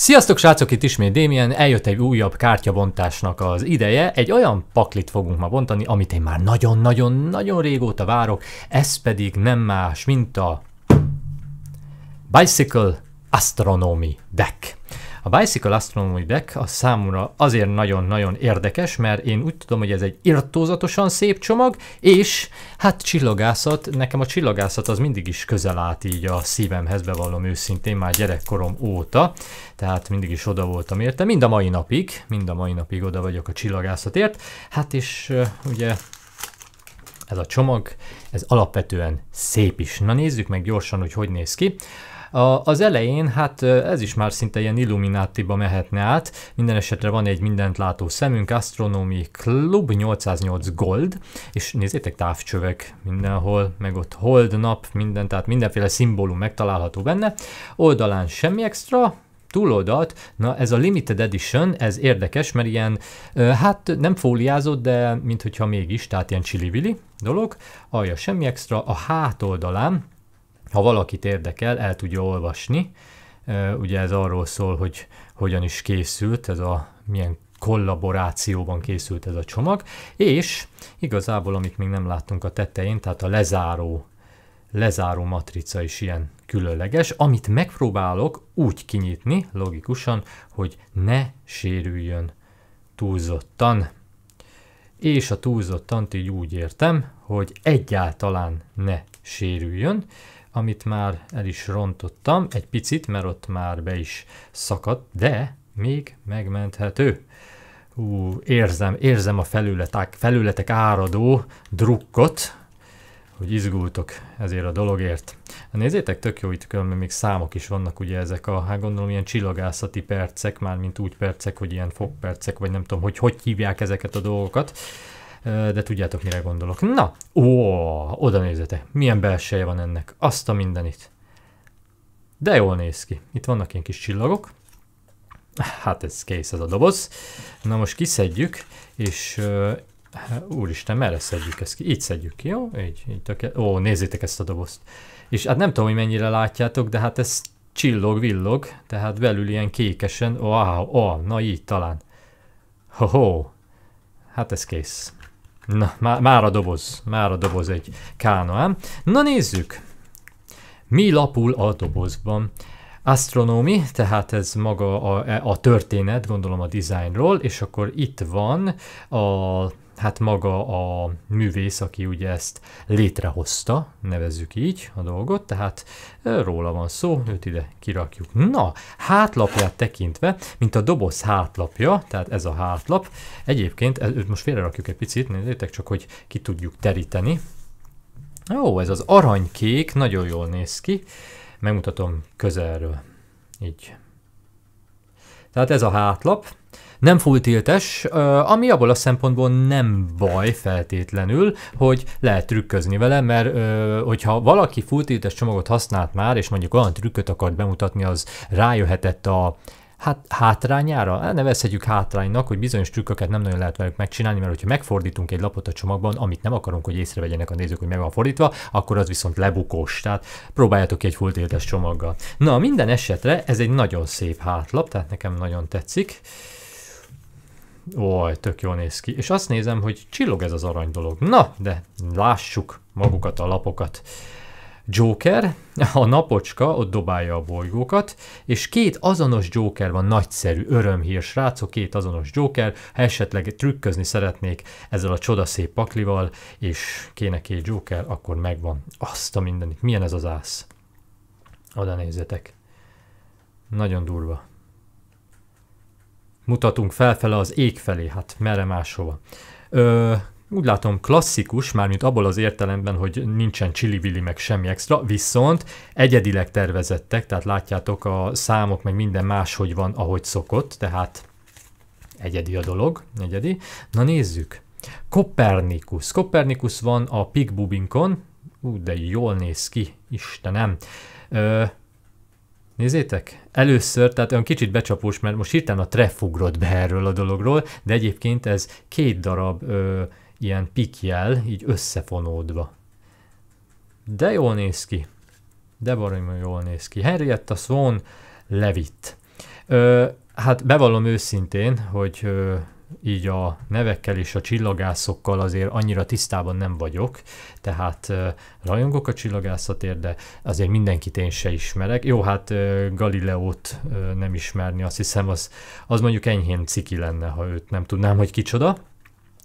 Sziasztok srácok, itt ismét Démien, eljött egy újabb kártyabontásnak az ideje, egy olyan paklit fogunk ma bontani, amit én már nagyon-nagyon-nagyon régóta várok, ez pedig nem más, mint a Bicycle Astronomy Deck. A Bicycle Astronomy Deck a számomra azért nagyon-nagyon érdekes, mert én úgy tudom, hogy ez egy irtózatosan szép csomag, és hát csillagászat, nekem a csillagászat az mindig is közel állt így a szívemhez, bevallom őszintén, már gyerekkorom óta, tehát mindig is oda voltam érte, mind a mai napig, mind a mai napig oda vagyok a csillagászatért, hát és ugye ez a csomag, ez alapvetően szép is. Na nézzük meg gyorsan, hogy hogy néz ki. A, az elején, hát ez is már szinte ilyen illuminátiba mehetne át, minden esetre van egy mindent látó szemünk, Astronomy Club 808 Gold, és nézzétek távcsövek mindenhol, meg ott hold, nap, minden, tehát mindenféle szimbólum megtalálható benne. Oldalán semmi extra, túloldalt, na ez a limited edition, ez érdekes, mert ilyen, hát nem fóliázott, de minthogyha mégis, tehát ilyen csili dolog, alja semmi extra, a hátoldalán ha valakit érdekel, el tudja olvasni. Ugye ez arról szól, hogy hogyan is készült ez a milyen kollaborációban készült ez a csomag, és igazából, amit még nem láttunk a tetején, tehát a lezáró, lezáró matrica is ilyen különleges, amit megpróbálok úgy kinyitni, logikusan, hogy ne sérüljön túlzottan. És a túlzottant így úgy értem, hogy egyáltalán ne sérüljön, amit már el is rontottam egy picit, mert ott már be is szakadt, de még megmenthető. Ú, érzem, érzem a felületek, felületek áradó drukkot, hogy izgultok ezért a dologért. Nézzétek, tök jó itt különben még számok is vannak ugye ezek a, hát gondolom ilyen csillagászati percek, mármint úgy percek, hogy ilyen fogpercek, vagy nem tudom, hogy hogy hívják ezeket a dolgokat de tudjátok, mire gondolok. Na, ó, oda nézete, milyen belseje van ennek, azt a mindenit. De jól néz ki. Itt vannak ilyen kis csillagok. Hát ez kész ez a doboz. Na most kiszedjük, és uh, úristen, merre szedjük ezt ki? Így szedjük ki, jó? Így, így töké... Ó, nézzétek ezt a dobozt. És hát nem tudom, hogy mennyire látjátok, de hát ez csillog, villog, tehát belül ilyen kékesen, oh, oh, na így talán. Ho-ho, hát ez kész. Na, má, már a doboz, már a doboz egy kánoám. Na nézzük, mi lapul a dobozban. Astronomi, tehát ez maga a, e, a történet, gondolom a designról, és akkor itt van a hát maga a művész, aki ugye ezt létrehozta, nevezzük így a dolgot, tehát róla van szó, őt ide kirakjuk. Na, hátlapját tekintve, mint a doboz hátlapja, tehát ez a hátlap, egyébként, őt most félrerakjuk egy picit, nézzétek csak, hogy ki tudjuk teríteni. Ó, ez az aranykék, nagyon jól néz ki, megmutatom közelről, így. Tehát ez a hátlap, nem full tiltes, ami abból a szempontból nem baj feltétlenül, hogy lehet trükközni vele, mert hogyha valaki full tiltes csomagot használt már, és mondjuk olyan trükköt akart bemutatni, az rájöhetett a hát, hátrányára, hát nevezhetjük hátránynak, hogy bizonyos trükköket nem nagyon lehet velük megcsinálni, mert hogyha megfordítunk egy lapot a csomagban, amit nem akarunk, hogy észrevegyenek a nézők, hogy meg van fordítva, akkor az viszont lebukós. Tehát próbáljátok ki egy full csomaggal. Na, minden esetre ez egy nagyon szép hátlap, tehát nekem nagyon tetszik. Uh, Oj, tök jól néz ki. És azt nézem, hogy csillog ez az arany dolog. Na, de lássuk magukat a lapokat. Joker, a napocska ott dobálja a bolygókat, és két azonos Joker van, nagyszerű, örömhír srácok, két azonos Joker, ha esetleg trükközni szeretnék ezzel a csodaszép paklival, és kéne két Joker, akkor megvan. Azt a mindenit, milyen ez az ász? Oda nézzetek. Nagyon durva mutatunk felfele az ég felé, hát merre máshova. Ö, úgy látom klasszikus, mármint abból az értelemben, hogy nincsen csili-vili meg semmi extra, viszont egyedileg tervezettek, tehát látjátok a számok meg minden máshogy van, ahogy szokott, tehát egyedi a dolog, egyedi. Na nézzük. Kopernikus. Kopernikus van a Pig Bubinkon. Ú, de jól néz ki, Istenem. Ö, Nézzétek, először, tehát olyan kicsit becsapós, mert most hirtelen a treff ugrott be erről a dologról, de egyébként ez két darab ö, ilyen pikjel, így összefonódva. De jól néz ki. De baromi jól néz ki. Henrietta Swan Levitt. Ö, hát bevallom őszintén, hogy ö, így a nevekkel és a csillagászokkal azért annyira tisztában nem vagyok, tehát rajongok a csillagászatért, de azért mindenkit én se ismerek. Jó, hát Galileót nem ismerni, azt hiszem az, az mondjuk enyhén ciki lenne, ha őt nem tudnám, hogy kicsoda.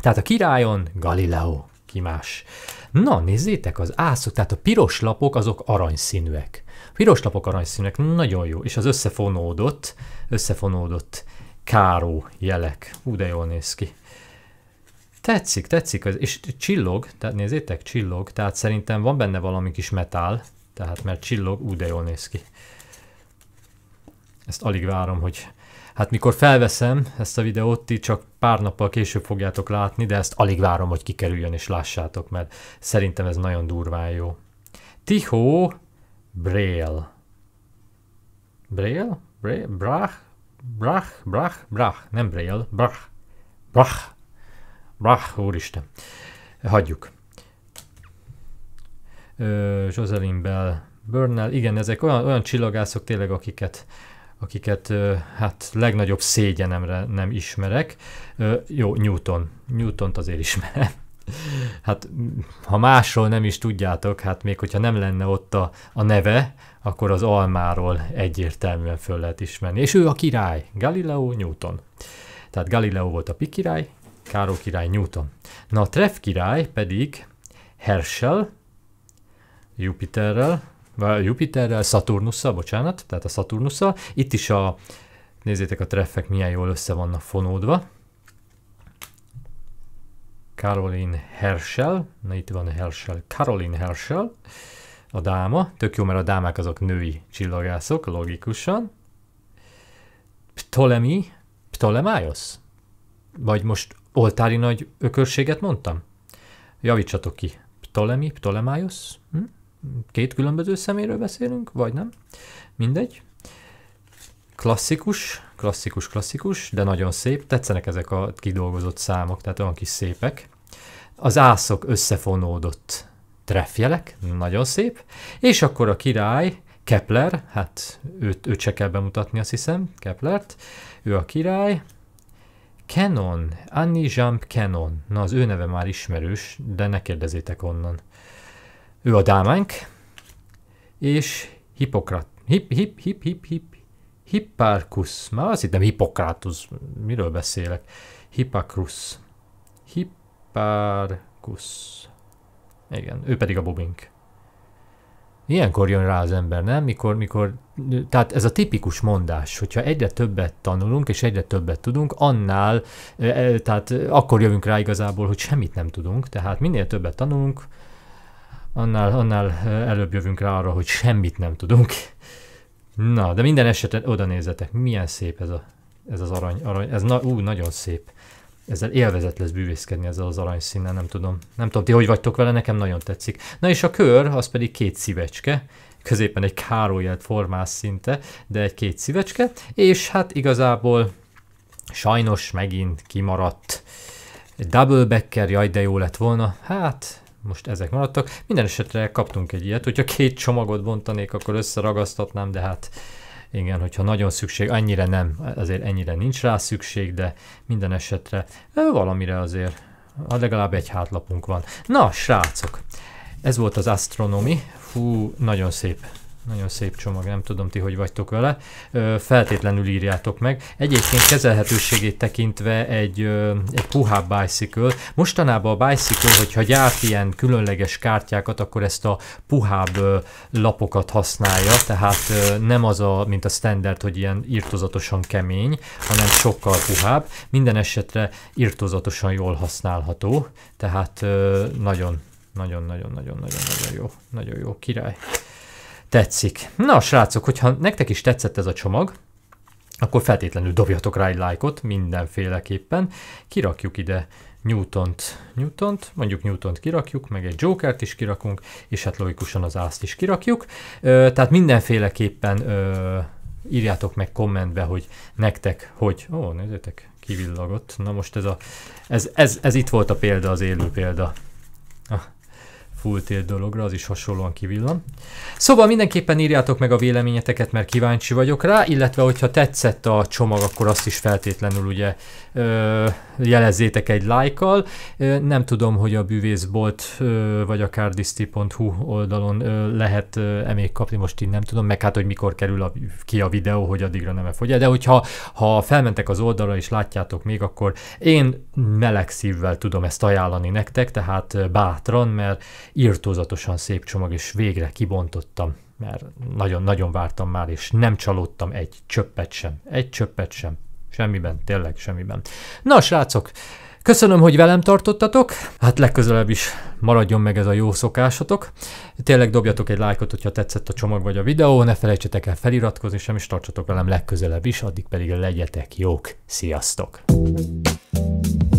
Tehát a királyon Galileo, ki más. Na, nézzétek, az ászok, tehát a piros lapok azok aranyszínűek. A piros lapok aranyszínűek, nagyon jó, és az összefonódott, összefonódott káró jelek. Ú, de jól néz ki. Tetszik, tetszik, és csillog, tehát nézzétek, csillog, tehát szerintem van benne valami kis metál, tehát mert csillog, ú, de jól néz ki. Ezt alig várom, hogy hát mikor felveszem ezt a videót, ti csak pár nappal később fogjátok látni, de ezt alig várom, hogy kikerüljön és lássátok, mert szerintem ez nagyon durván jó. Tiho Braille. Braille? Braille? Brach? Brach, Brach, Brach, nem Braille, Brach, Brach, Brach, úristen. Hagyjuk. Ö, Jocelyn Bell, Burnell, igen, ezek olyan, olyan csillagászok tényleg, akiket akiket hát legnagyobb szégyenemre nem ismerek. Jó, Newton. Newtont azért ismerem hát ha másról nem is tudjátok, hát még hogyha nem lenne ott a, a neve, akkor az almáról egyértelműen föl lehet ismerni. És ő a király, Galileo Newton. Tehát Galileo volt a Pi király, Káró király Newton. Na a Treff király pedig Herschel, Jupiterrel, vagy Jupiterrel, Saturnussal, bocsánat, tehát a Saturnussal. Itt is a, nézzétek a treffek milyen jól össze vannak fonódva. Caroline Herschel, na itt van Herschel, Caroline Herschel, a dáma, tök jó, mert a dámák azok női csillagászok, logikusan. Ptolemy, Ptolemaios? Vagy most oltári nagy ökörséget mondtam? Javítsatok ki. Ptolemy, Ptolemaios? Hm? Két különböző szeméről beszélünk, vagy nem? Mindegy. Klasszikus klasszikus, klasszikus, de nagyon szép. Tetszenek ezek a kidolgozott számok, tehát olyan kis szépek. Az ászok összefonódott trefjelek, nagyon szép. És akkor a király, Kepler, hát őt, őt se kell bemutatni, azt hiszem, Keplert, ő a király. Canon, Annie Jump Canon. Na, az ő neve már ismerős, de ne kérdezétek onnan. Ő a dámánk, és Hippokrat, hip, hip, hip, hip, hip, Hipparchus. Már azt hittem Hippokratus. Miről beszélek? Hippakrus. Hipparchus. Igen, ő pedig a bobink. Ilyenkor jön rá az ember, nem? Mikor, mikor, tehát ez a tipikus mondás, hogyha egyre többet tanulunk és egyre többet tudunk, annál, e, e, tehát akkor jövünk rá igazából, hogy semmit nem tudunk, tehát minél többet tanulunk, annál, annál e, előbb jövünk rá arra, hogy semmit nem tudunk. Na, de minden esetben oda nézzetek, milyen szép ez, a, ez az arany, arany ez na, ú, nagyon szép. Ezzel élvezet lesz bűvészkedni ezzel az arany színnel, nem tudom. Nem tudom, ti hogy vagytok vele, nekem nagyon tetszik. Na és a kör, az pedig két szívecske, középen egy károlyelt formás szinte, de egy két szívecske, és hát igazából sajnos megint kimaradt. Double backer, jaj de jó lett volna, hát most ezek maradtak. Minden esetre kaptunk egy ilyet, hogyha két csomagot bontanék, akkor összeragasztatnám, de hát igen, hogyha nagyon szükség, annyira nem, azért ennyire nincs rá szükség, de minden esetre valamire azért legalább egy hátlapunk van. Na, srácok, ez volt az Astronomy, Hú, nagyon szép nagyon szép csomag, nem tudom ti, hogy vagytok vele. Feltétlenül írjátok meg. Egyébként kezelhetőségét tekintve egy, egy puhább bicycle. Mostanában a bicycle, hogyha gyárt ilyen különleges kártyákat, akkor ezt a puhább lapokat használja, tehát nem az a, mint a standard, hogy ilyen írtozatosan kemény, hanem sokkal puhább. Minden esetre írtozatosan jól használható, tehát nagyon nagyon-nagyon-nagyon-nagyon jó. Nagyon jó, király tetszik. Na, srácok, hogyha nektek is tetszett ez a csomag, akkor feltétlenül dobjatok rá egy lájkot mindenféleképpen. Kirakjuk ide Newtont, Newtont, mondjuk Newtont kirakjuk, meg egy Jokert is kirakunk, és hát logikusan az ászt is kirakjuk. Ö, tehát mindenféleképpen ö, írjátok meg kommentbe, hogy nektek hogy... Ó, nézzétek, kivillagott. Na most ez a... Ez, ez, ez itt volt a példa, az élő példa. Ah, full dologra, az is hasonlóan kivillan. Szóval mindenképpen írjátok meg a véleményeteket, mert kíváncsi vagyok rá, illetve hogyha tetszett a csomag, akkor azt is feltétlenül ugye ö, jelezzétek egy lájkkal. Nem tudom, hogy a bűvészbolt vagy a cardistry.hu oldalon lehet-e még kapni, most én nem tudom, meg hát, hogy mikor kerül a, ki a videó, hogy addigra nem fogy de hogyha ha felmentek az oldalra és látjátok még, akkor én meleg szívvel tudom ezt ajánlani nektek, tehát bátran, mert írtózatosan szép csomag, és végre kibontottam mert nagyon-nagyon vártam már, és nem csalódtam egy csöppet sem. Egy csöppet sem. Semmiben, tényleg semmiben. Na, srácok, Köszönöm, hogy velem tartottatok, hát legközelebb is maradjon meg ez a jó szokásotok. Tényleg dobjatok egy lájkot, hogyha tetszett a csomag vagy a videó, ne felejtsetek el feliratkozni sem, is tartsatok velem legközelebb is, addig pedig legyetek jók. Sziasztok!